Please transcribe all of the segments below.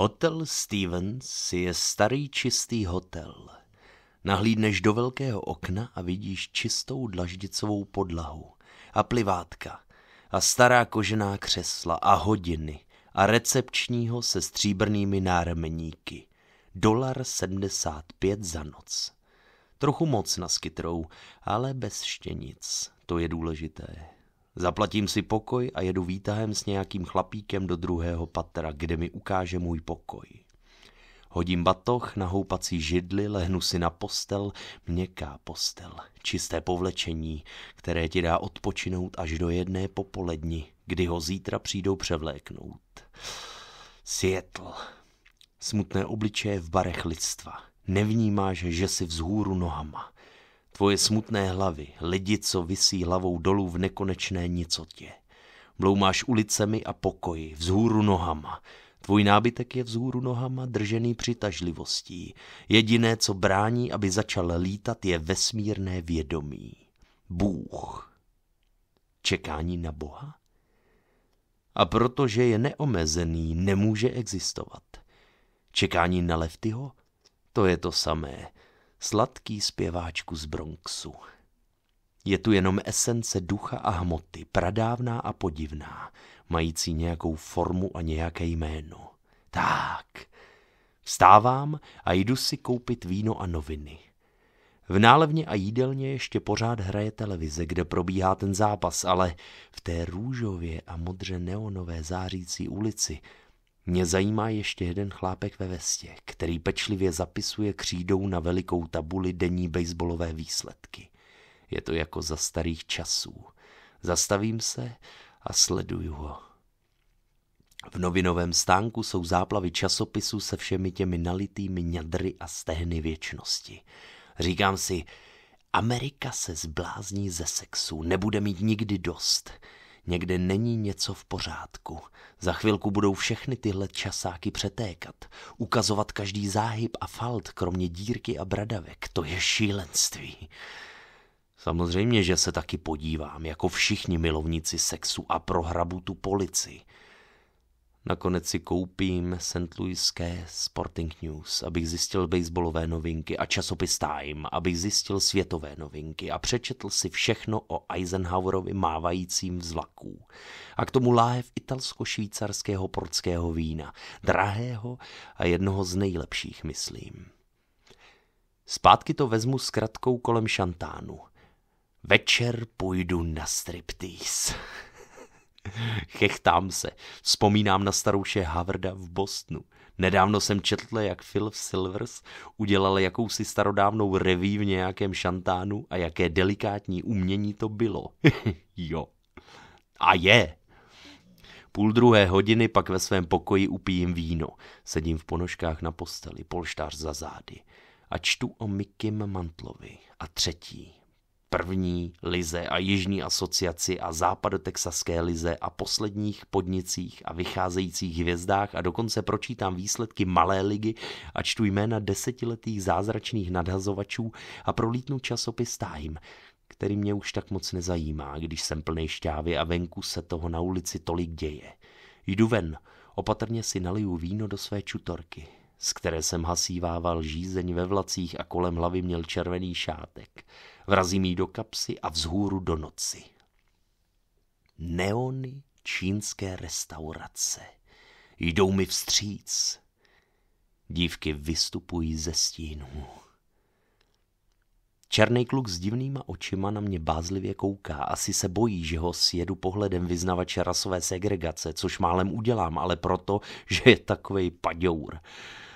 Hotel Stevens je starý čistý hotel. Nahlídneš do velkého okna a vidíš čistou dlaždicovou podlahu a plivátka a stará kožená křesla a hodiny a recepčního se stříbrnými náremeníky. Dolar 75 za noc. Trochu moc na skytrou, ale bez štěnic. To je důležité. Zaplatím si pokoj a jedu výtahem s nějakým chlapíkem do druhého patra, kde mi ukáže můj pokoj. Hodím batoh na houpací židli, lehnu si na postel, měkká postel, čisté povlečení, které ti dá odpočinout až do jedné popoledni, kdy ho zítra přijdou převléknout. Světl. Smutné obličeje v barech lidstva. Nevnímáš, že si vzhůru nohama. Tvoje smutné hlavy, lidi, co visí hlavou dolů v nekonečné nicotě. Bloumáš ulicemi a pokoji, vzhůru nohama. Tvůj nábytek je vzhůru nohama držený přitažlivostí. Jediné, co brání, aby začal lítat, je vesmírné vědomí. Bůh. Čekání na Boha? A protože je neomezený, nemůže existovat. Čekání na Leftyho? To je to samé sladký zpěváčku z Bronxu. Je tu jenom esence ducha a hmoty, pradávná a podivná, mající nějakou formu a nějaké jméno. Tak, vstávám a jdu si koupit víno a noviny. V nálevně a jídelně ještě pořád hraje televize, kde probíhá ten zápas, ale v té růžově a modře neonové zářící ulici mě zajímá ještě jeden chlápek ve vestě, který pečlivě zapisuje křídou na velikou tabuli denní baseballové výsledky. Je to jako za starých časů. Zastavím se a sleduju ho. V novinovém stánku jsou záplavy časopisů se všemi těmi nalitými ňadry a stehny věčnosti. Říkám si, Amerika se zblázní ze sexu, nebude mít nikdy dost – Někde není něco v pořádku. Za chvilku budou všechny tyhle časáky přetékat. Ukazovat každý záhyb a falt, kromě dírky a bradavek, to je šílenství. Samozřejmě, že se taky podívám, jako všichni milovníci sexu a prohrabu tu policii. Nakonec si koupím St. Louiské Sporting News, abych zjistil baseballové novinky a časopis Time, abych zjistil světové novinky a přečetl si všechno o Eisenhowerovi mávajícím vzlaků. A k tomu láhev italsko-švýcarského portského vína, drahého a jednoho z nejlepších, myslím. Zpátky to vezmu s kratkou kolem šantánu. Večer půjdu na striptease. Chechtám se. Vzpomínám na starouše Havarda v Bostonu. Nedávno jsem četl, jak Phil Silvers udělal jakousi starodávnou reví v nějakém šantánu a jaké delikátní umění to bylo. jo. A je. Půl druhé hodiny pak ve svém pokoji upijím víno. Sedím v ponožkách na posteli, polštář za zády. A čtu o Mikim Mantlovi. A třetí, první lize a jižní asociaci a západotexaské lize a posledních podnicích a vycházejících hvězdách a dokonce pročítám výsledky malé ligy a čtu jména desetiletých zázračných nadhazovačů a prolítnu časopis Time, který mě už tak moc nezajímá, když jsem plný šťávy a venku se toho na ulici tolik děje. Jdu ven, opatrně si naliju víno do své čutorky, z které jsem hasívával žízeň ve vlacích a kolem hlavy měl červený šátek vrazím jí do kapsy a vzhůru do noci. Neony čínské restaurace. Jdou mi vstříc. Dívky vystupují ze stínů. Černý kluk s divnýma očima na mě bázlivě kouká. Asi se bojí, že ho sjedu pohledem vyznavače rasové segregace, což málem udělám, ale proto, že je takovej paďour.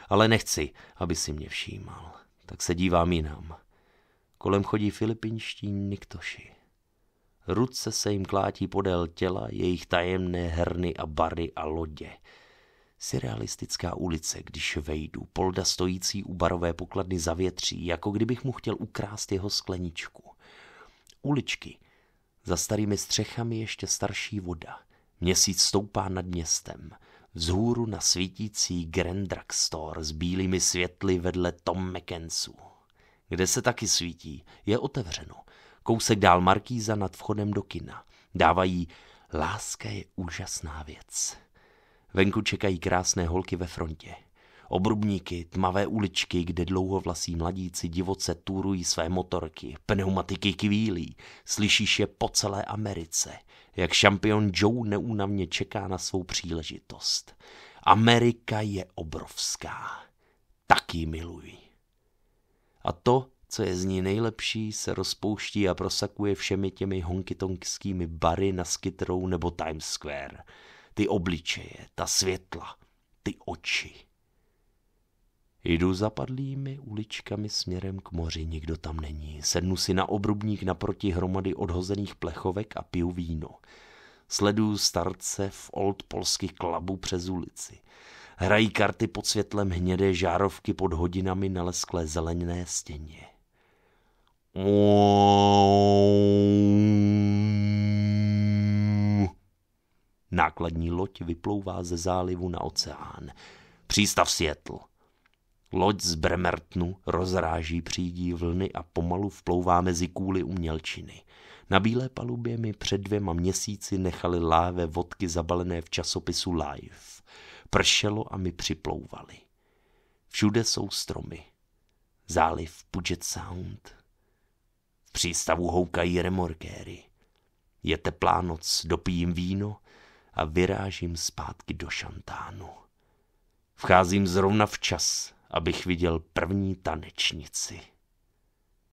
Ale nechci, aby si mě všímal. Tak se dívám jinam. Kolem chodí filipinští niktoši. Ruce se jim klátí podél těla, jejich tajemné herny a bary a lodě. Surrealistická ulice, když vejdu, polda stojící u barové pokladny zavětří, jako kdybych mu chtěl ukrást jeho skleničku. Uličky, za starými střechami ještě starší voda. Měsíc stoupá nad městem. Vzhůru na svítící Grand Store s bílými světly vedle Tom McKensu kde se taky svítí, je otevřeno. Kousek dál Markýza nad vchodem do kina. Dávají Láska je úžasná věc. Venku čekají krásné holky ve frontě. Obrubníky, tmavé uličky, kde dlouhovlasí mladíci divoce túrují své motorky, pneumatiky kvílí, slyšíš je po celé Americe, jak šampion Joe neúnavně čeká na svou příležitost. Amerika je obrovská. Taky miluji. A to, co je z ní nejlepší, se rozpouští a prosakuje všemi těmi honkytonkskými bary na skytrou nebo Times Square. Ty obličeje, ta světla, ty oči. Jdu zapadlými uličkami směrem k moři, nikdo tam není. Sednu si na obrubník naproti hromady odhozených plechovek a piju víno. Sleduju starce v old Polsky klabu přes ulici. Hrají karty pod světlem hnědé žárovky pod hodinami na lesklé zelené stěně. Nákladní loď vyplouvá ze zálivu na oceán. Přístav Seattle. Loď z Bremertnu rozráží přídí vlny a pomalu vplouvá mezi kůly umělčiny. Na bílé palubě mi před dvěma měsíci nechali láve vodky zabalené v časopisu Life. Pršelo a mi připlouvali. Všude jsou stromy. Záliv Puget Sound. V přístavu houkají remorkéry. Je teplá noc, dopijím víno a vyrážím zpátky do šantánu. Vcházím zrovna včas, abych viděl první tanečnici.